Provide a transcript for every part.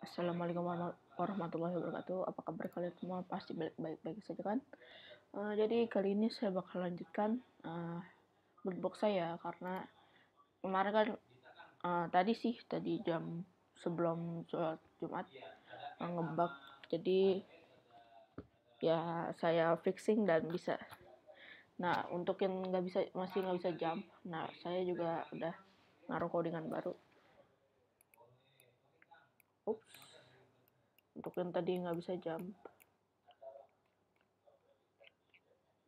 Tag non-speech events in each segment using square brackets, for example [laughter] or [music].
Assalamualaikum warahmatullahi wabarakatuh. Apa kabar kalian semua? Pasti baik-baik saja kan? Uh, jadi kali ini saya bakal lanjutkan uh, eh, box saya karena kemarin kan uh, tadi sih tadi jam sebelum sholat Jumat uh, ngebak. Jadi ya saya fixing dan bisa. Nah untuk yang nggak bisa masih nggak bisa jam, nah saya juga udah naruh codingan baru Oops. Untuk yang tadi nggak bisa jump.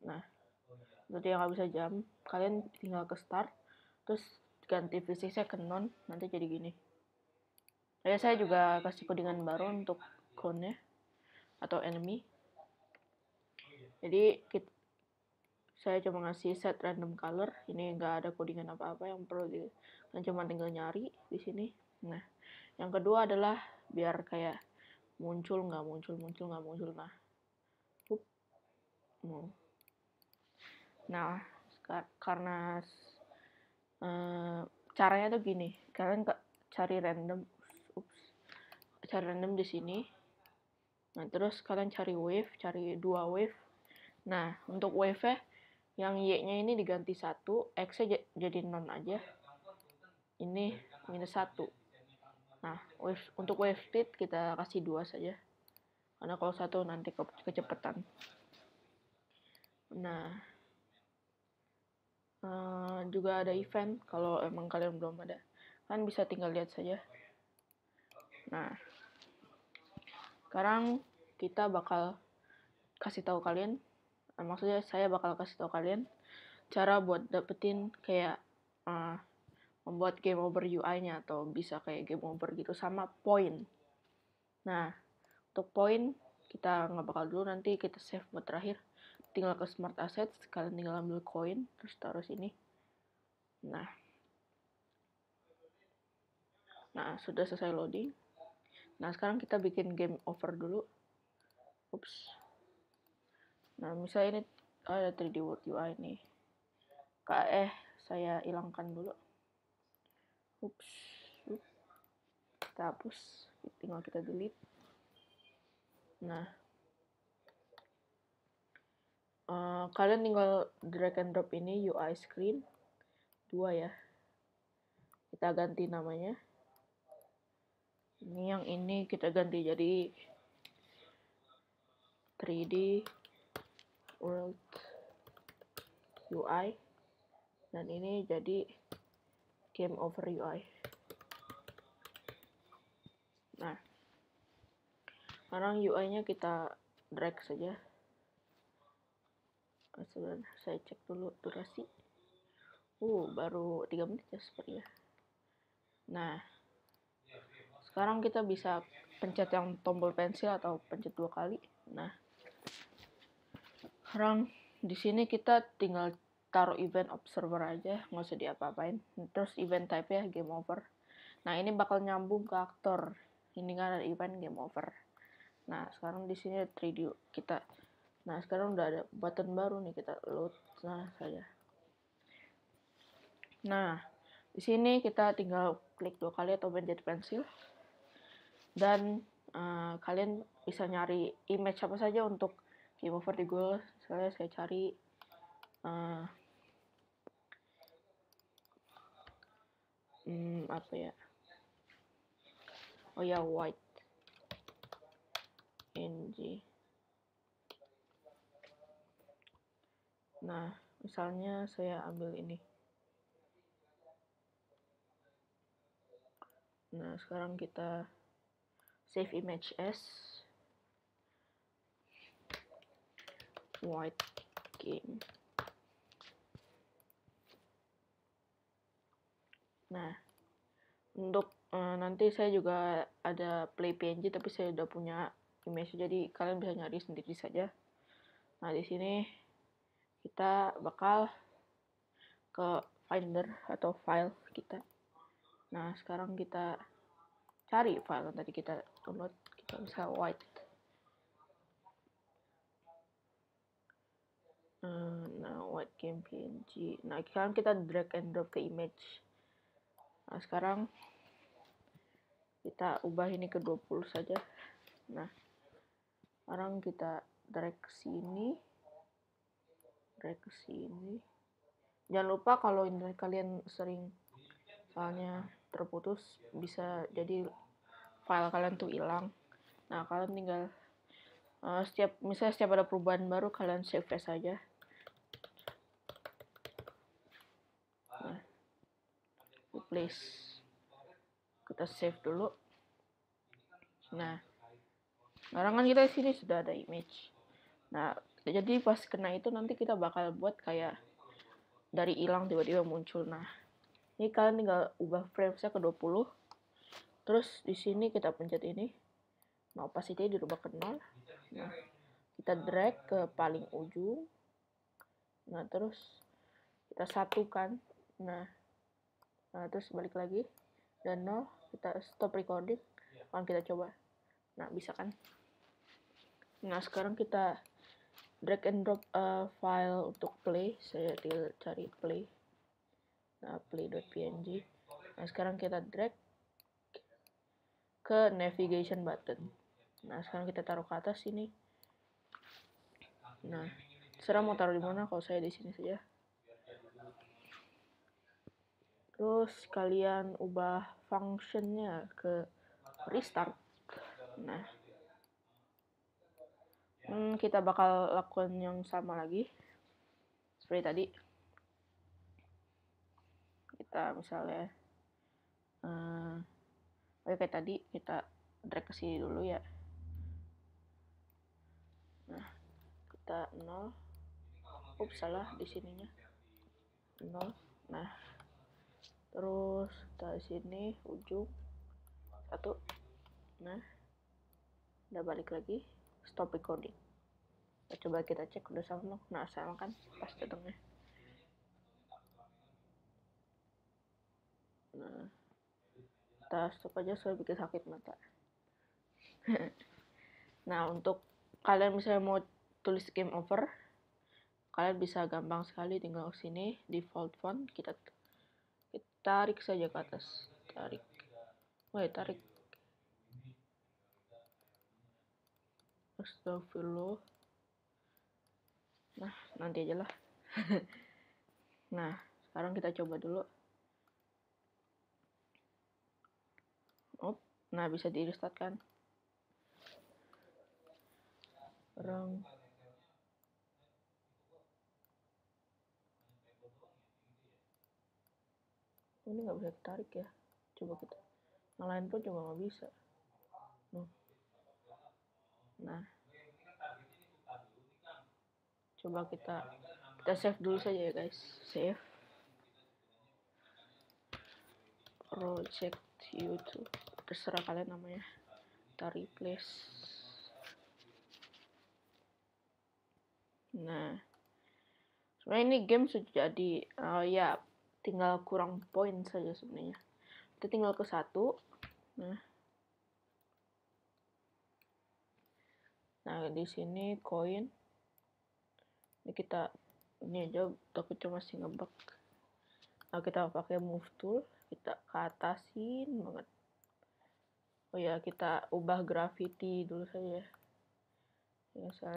Nah, untuk yang nggak bisa jump, kalian tinggal ke start, terus ganti fisiknya ke non, nanti jadi gini. Ya, saya juga kasih kodingan baru untuk clone-nya atau enemy. Jadi kita, saya cuma ngasih set random color ini nggak ada codingan apa-apa yang perlu di kalian cuma tinggal nyari di sini nah yang kedua adalah biar kayak muncul nggak muncul muncul nggak muncul nah Hup. nah karena uh, caranya tuh gini kalian cari random ups, cari random di sini nah terus kalian cari wave cari dua wave nah untuk wave nya yang y nya ini diganti satu x nya jadi non aja ini minus satu Nah, wave, untuk wave speed kita kasih dua saja. Karena kalau satu nanti ke, kecepatan. Nah, uh, juga ada event kalau emang kalian belum ada. Kan bisa tinggal lihat saja. Nah, sekarang kita bakal kasih tahu kalian, nah, maksudnya saya bakal kasih tahu kalian cara buat dapetin kayak uh, membuat game over UI-nya atau bisa kayak game over gitu sama point. Nah, untuk point kita nggak bakal dulu nanti kita save buat terakhir. Tinggal ke smart assets, kalian tinggal ambil koin terus taruh sini. Nah. Nah, sudah selesai loading. Nah, sekarang kita bikin game over dulu. Ups. Nah, misalnya ini ada 3D World UI nih. Kak, eh, saya hilangkan dulu. Oops. Kita hapus. Tinggal kita delete. Nah. Uh, kalian tinggal drag and drop ini UI screen. Dua ya. Kita ganti namanya. Ini yang ini kita ganti jadi 3D World UI dan ini jadi game over UI nah sekarang UI nya kita drag saja nah, sebentar saya cek dulu durasi uh baru 3 menit ya seperti ya. nah sekarang kita bisa pencet yang tombol pensil atau pencet dua kali nah sekarang di sini kita tinggal taruh event observer aja nggak usah diapa-apain terus event type ya game over nah ini bakal nyambung ke aktor ini kan ada event game over nah sekarang di sini ada 3D kita nah sekarang udah ada button baru nih kita load nah saja nah di sini kita tinggal klik dua kali atau menjadi pensil dan uh, kalian bisa nyari image apa saja untuk game over di Google saya saya cari eh, hmm apa ya oh ya white ng nah misalnya saya ambil ini nah sekarang kita save image as white game Nah, untuk uh, nanti saya juga ada play PNG tapi saya udah punya image jadi kalian bisa nyari sendiri saja. Nah, di sini kita bakal ke Finder atau file kita. Nah, sekarang kita cari file yang tadi kita download. Kita bisa white. Eh, nah, white game PNG. Nah, sekarang kita drag and drop ke image. Nah, sekarang kita ubah ini ke 20 saja. Nah, sekarang kita drag ke sini. Drag ke sini. Jangan lupa kalau internet kalian sering soalnya terputus bisa jadi file kalian tuh hilang. Nah, kalian tinggal uh, setiap misalnya setiap ada perubahan baru kalian save saja. please. kita save dulu nah sekarang kan kita di sini sudah ada image nah jadi pas kena itu nanti kita bakal buat kayak dari hilang tiba-tiba muncul nah ini kalian tinggal ubah frame framesnya ke 20 terus di sini kita pencet ini nah opacity dirubah ke 0 nah kita drag ke paling ujung nah terus kita satukan nah nah terus balik lagi dan no, kita stop recording iya. kawan kita coba nah bisa kan nah sekarang kita drag and drop uh, file untuk play saya cari play nah play.png nah sekarang kita drag ke navigation button nah sekarang kita taruh ke atas sini nah sekarang mau taruh di mana kalau saya di sini saja terus kalian ubah functionnya ke restart nah hmm, kita bakal lakukan yang sama lagi seperti tadi kita misalnya uh, oke kayak tadi kita drag ke sini dulu ya nah kita nol ups salah di sininya nol nah terus dari sini ujung satu nah udah balik lagi stop recording kita coba kita cek udah sama nah sama kan pas datangnya nah kita stop aja soal bikin sakit mata [laughs] nah untuk kalian misalnya mau tulis game over kalian bisa gampang sekali tinggal sini default font kita tarik saja ke atas tarik oke tarik astagfirullah nah nanti aja lah [laughs] nah sekarang kita coba dulu Op, nah bisa di restart kan orang ini nggak bisa ditarik ya coba kita yang pun juga nggak bisa nah coba kita kita save dulu saja ya guys save project youtube terserah kalian namanya kita replace nah sebenarnya ini game sudah jadi oh ya tinggal kurang poin saja sebenarnya kita tinggal ke satu nah nah di sini koin ini kita ini aja tapi cuma masih ngebak nah kita pakai move tool kita ke atasin banget oh ya kita ubah gravity dulu saja ya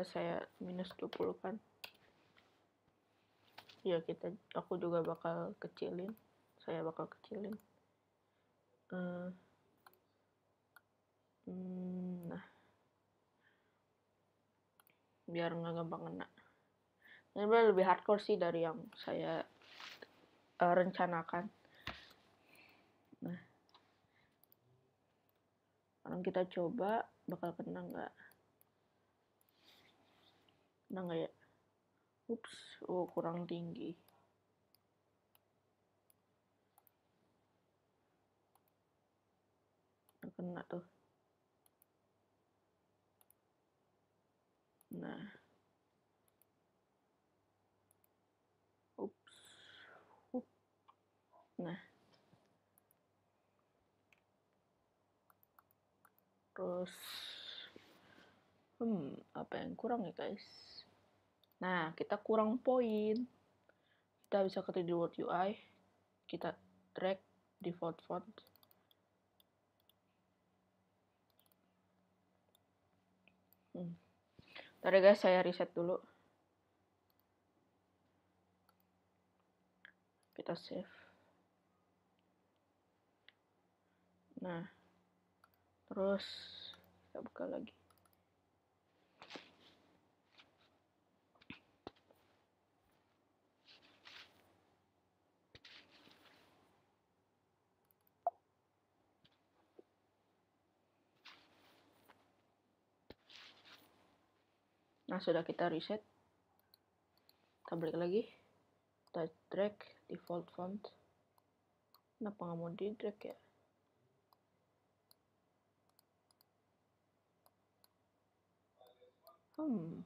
saya minus 20 kan ya kita aku juga bakal kecilin saya bakal kecilin eh, hmm, nah biar nggak gampang kena sebenarnya lebih hardcore sih dari yang saya uh, rencanakan nah sekarang kita coba bakal kena nggak kena nggak ya Ups, oh kurang tinggi. Kena tuh. Nah. Ups. Up. Nah. Terus hmm, apa yang kurang ya guys? Nah, kita kurang poin. Kita bisa ketik di Word UI. Kita drag default font. Hmm. Tadi ya, guys, saya reset dulu. Kita save. Nah, terus kita buka lagi. Nah, sudah kita reset. Kita balik lagi. Kita drag default font. Kenapa nggak mau di drag ya? Hmm.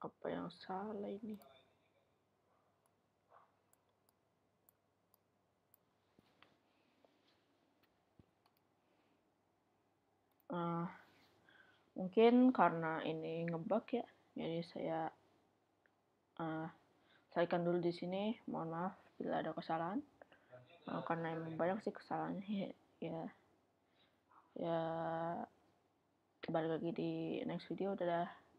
Apa yang salah ini? uh, mungkin karena ini ngebug ya jadi saya uh, selesaikan dulu di sini mohon maaf bila ada kesalahan uh, karena emang banyak sih kesalahannya ya ya, ya balik lagi di next video dadah